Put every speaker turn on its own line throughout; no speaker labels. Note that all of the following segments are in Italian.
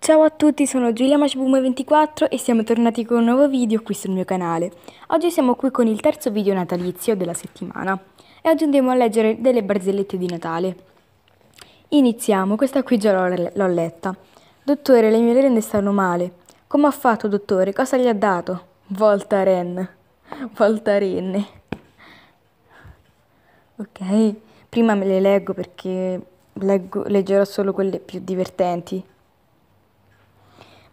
Ciao a tutti, sono Giulia MashBoom24 e siamo tornati con un nuovo video qui sul mio canale. Oggi siamo qui con il terzo video natalizio della settimana e oggi andiamo a leggere delle barzellette di Natale. Iniziamo, questa qui già l'ho letta. Dottore, le mie rende stanno male. Come ha fatto, dottore? Cosa gli ha dato? Voltaren. Voltarenne. Ok, prima me le leggo perché leggo, leggerò solo quelle più divertenti.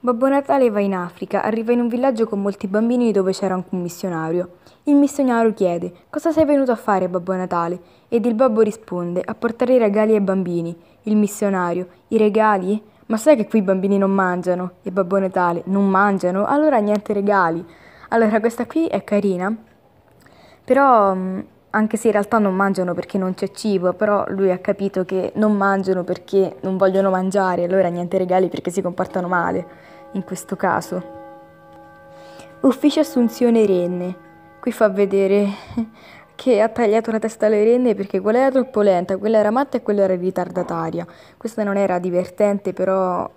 Babbo Natale va in Africa, arriva in un villaggio con molti bambini dove c'era anche un missionario. Il missionario chiede: Cosa sei venuto a fare, Babbo Natale? Ed il babbo risponde: A portare i regali ai bambini. Il missionario: I regali? Ma sai che qui i bambini non mangiano e Babbo Natale non mangiano? Allora niente regali. Allora questa qui è carina, però mm, anche se in realtà non mangiano perché non c'è cibo, però lui ha capito che non mangiano perché non vogliono mangiare, allora niente regali perché si comportano male, in questo caso. Ufficio Assunzione Renne. Qui fa vedere che ha tagliato la testa alle renne perché quella era troppo lenta, quella era matta e quella era ritardataria. Questa non era divertente, però...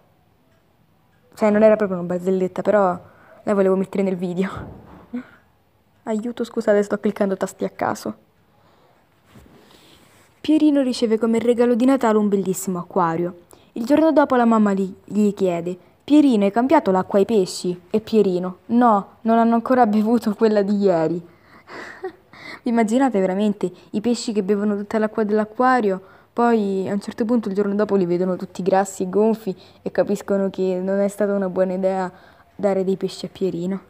Cioè, non era proprio una barzelletta, però la volevo mettere nel video. Aiuto, scusate, sto cliccando tasti a caso. Pierino riceve come regalo di Natale un bellissimo acquario. Il giorno dopo la mamma gli, gli chiede Pierino, hai cambiato l'acqua ai pesci? E Pierino, no, non hanno ancora bevuto quella di ieri. Immaginate veramente i pesci che bevono tutta l'acqua dell'acquario, poi a un certo punto il giorno dopo li vedono tutti grassi e gonfi e capiscono che non è stata una buona idea dare dei pesci a Pierino.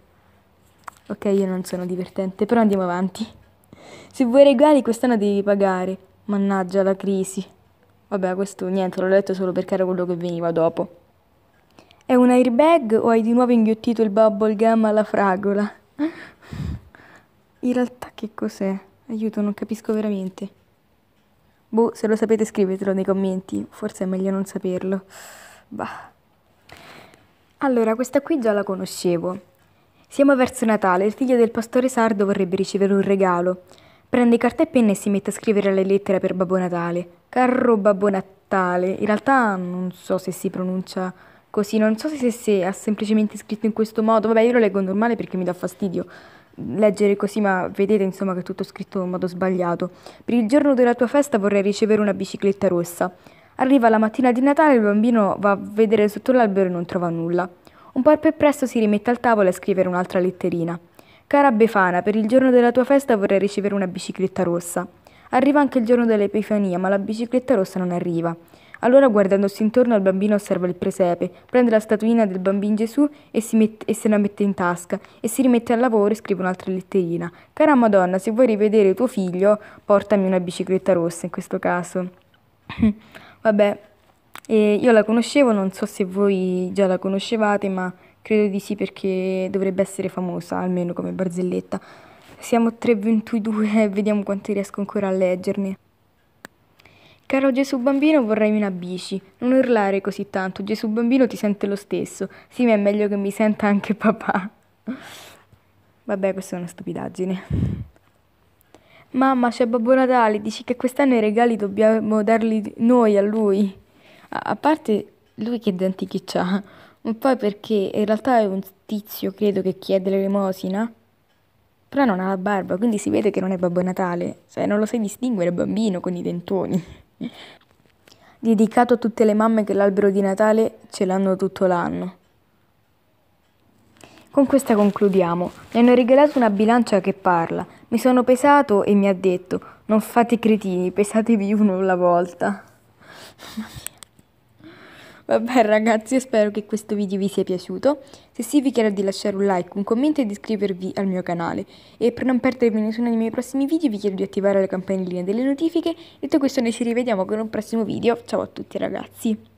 Ok, io non sono divertente, però andiamo avanti. Se vuoi regali quest'anno devi pagare. Mannaggia la crisi. Vabbè, questo niente, l'ho letto solo perché era quello che veniva dopo. È un airbag o hai di nuovo inghiottito il bubblegum alla fragola? In realtà che cos'è? Aiuto, non capisco veramente. Boh, se lo sapete scrivetelo nei commenti, forse è meglio non saperlo. Bah. Allora, questa qui già la conoscevo. Siamo verso Natale, il figlio del pastore sardo vorrebbe ricevere un regalo. Prende carta e penna e si mette a scrivere le lettere per Babbo Natale. Carro Babbo Natale. In realtà non so se si pronuncia così, non so se, se ha semplicemente scritto in questo modo. Vabbè, io lo leggo normale perché mi dà fastidio leggere così, ma vedete insomma che è tutto scritto in modo sbagliato. Per il giorno della tua festa vorrei ricevere una bicicletta rossa. Arriva la mattina di Natale, il bambino va a vedere sotto l'albero e non trova nulla. Un po' più presto si rimette al tavolo a scrivere un'altra letterina. Cara Befana, per il giorno della tua festa vorrei ricevere una bicicletta rossa. Arriva anche il giorno dell'Epifania, ma la bicicletta rossa non arriva. Allora guardandosi intorno il bambino osserva il presepe, prende la statuina del bambino Gesù e, mette, e, se la mette in tasca e si rimette al lavoro e scrive un'altra letterina. Cara Madonna, se vuoi rivedere tuo figlio, portami una bicicletta rossa in questo caso. Vabbè, eh, io la conoscevo, non so se voi già la conoscevate, ma credo di sì perché dovrebbe essere famosa, almeno come barzelletta. Siamo 3.22 e vediamo quanto riesco ancora a leggerne. Caro Gesù bambino, vorrei una bici. Non urlare così tanto, Gesù bambino ti sente lo stesso. Sì, ma è meglio che mi senta anche papà. Vabbè, questa è una stupidaggine. Mamma, c'è Babbo Natale, dici che quest'anno i regali dobbiamo darli noi a lui. A, a parte lui che denti che c'ha, ma poi perché in realtà è un tizio, credo, che chiede l'elemosina. Però non ha la barba, quindi si vede che non è Babbo Natale. Cioè, non lo sai distinguere, bambino, con i dentoni dedicato a tutte le mamme che l'albero di Natale ce l'hanno tutto l'anno. Con questa concludiamo. Mi hanno regalato una bilancia che parla. Mi sono pesato e mi ha detto: Non fate cretini, pesatevi uno alla volta. Vabbè ragazzi, io spero che questo video vi sia piaciuto. Se sì vi chiedo di lasciare un like, un commento e di iscrivervi al mio canale. E per non perdervi nessuno dei miei prossimi video vi chiedo di attivare la campanellina delle notifiche. Detto questo noi ci rivediamo con un prossimo video. Ciao a tutti ragazzi!